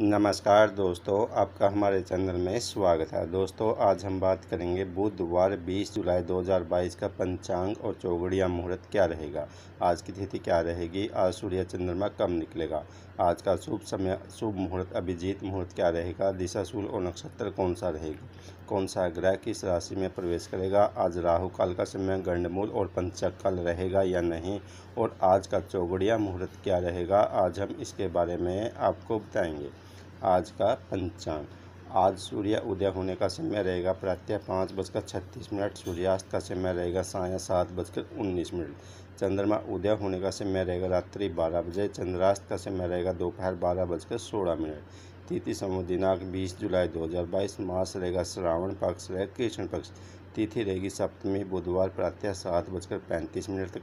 नमस्कार दोस्तों आपका हमारे चैनल में स्वागत है दोस्तों आज हम बात करेंगे बुधवार 20 जुलाई 2022 का पंचांग और चौगड़िया मुहूर्त क्या रहेगा आज की तिथि क्या रहेगी आज सूर्य चंद्रमा कम निकलेगा आज का शुभ समय शुभ मुहूर्त अभिजीत मुहूर्त क्या रहेगा दिशा शूल और नक्षत्र कौन सा रहेगा कौन सा ग्रह किस राशि में प्रवेश करेगा आज राहु काल का समय गंडमूल और पंचक काल रहेगा या नहीं और आज का चौगड़िया मुहूर्त क्या रहेगा आज हम इसके बारे में आपको बताएंगे आज का पंचांग आज सूर्य उदय होने का समय रहेगा प्रातः पाँच बजकर छत्तीस मिनट सूर्यास्त का समय रहेगा साया सात बजकर उन्नीस मिनट चंद्रमा उदय होने का समय रहेगा रात्रि बारह बजे चंद्रास्त का समय रहेगा दोपहर बारह बजकर सोलह मिनट तिथि समूह दिनांक बीस जुलाई दो हज़ार बाईस मास रहेगा श्रावण पक्ष रहेगा कृष्ण पक्ष तिथि रहेगी सप्तमी बुधवार प्रातः सात बजकर पैंतीस मिनट तक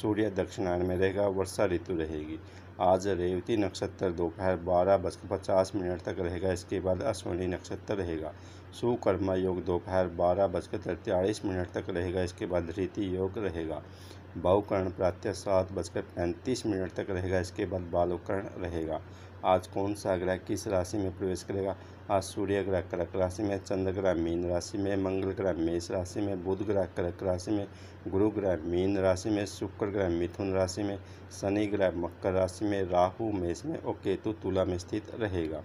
सूर्य दक्षिणायन में रहेगा वर्षा ऋतु रहेगी आज रेवती नक्षत्र दोपहर बारह बजकर पचास मिनट तक रहेगा इसके बाद अश्वनी नक्षत्र रहेगा सुकर्मा योग दोपहर बारह बजकर तैतालीस मिनट तक रहेगा इसके बाद रीति योग रहेगा बहुकर्ण प्रातः सात बजकर पैंतीस मिनट तक रहेगा इसके बाद बालोकर्ण रहेगा आज कौन सा ग्रह किस राशि में प्रवेश करेगा आज सूर्य ग्रह कर्क राशि में चंद्र ग्रह मीन राशि में मंगल ग्रह मेष राशि में बुध ग्रह कर्क राशि में गुरु ग्रह मीन राशि में शुक्र शुक्र ग्रह मिथुन राशि में शनि ग्रह मकर राशि में राहु मेष में और केतु तुला में स्थित रहेगा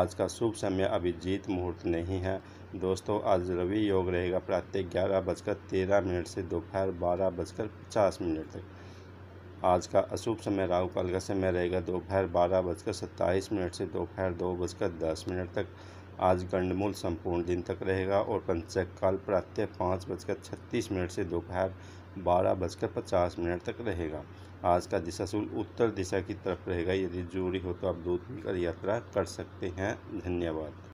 आज का शुभ समय अभी जीत मुहूर्त नहीं है दोस्तों आज रवि योग रहेगा प्रातः ग्यारह बजकर तेरह मिनट से दोपहर बारह बजकर पचास मिनट तक आज का अशुभ समय राहु काल का समय रहेगा दोपहर बारह बजकर सत्ताईस मिनट से दोपहर दो बजकर दस मिनट तक आज गंडमूल संपूर्ण दिन तक रहेगा और पंचक काल प्रातः पाँच बजकर छत्तीस मिनट से दोपहर बारह बजकर पचास मिनट तक रहेगा आज का दिशा सूल उत्तर दिशा की तरफ रहेगा यदि जरूरी हो तो आप दूध पीकर यात्रा कर सकते हैं धन्यवाद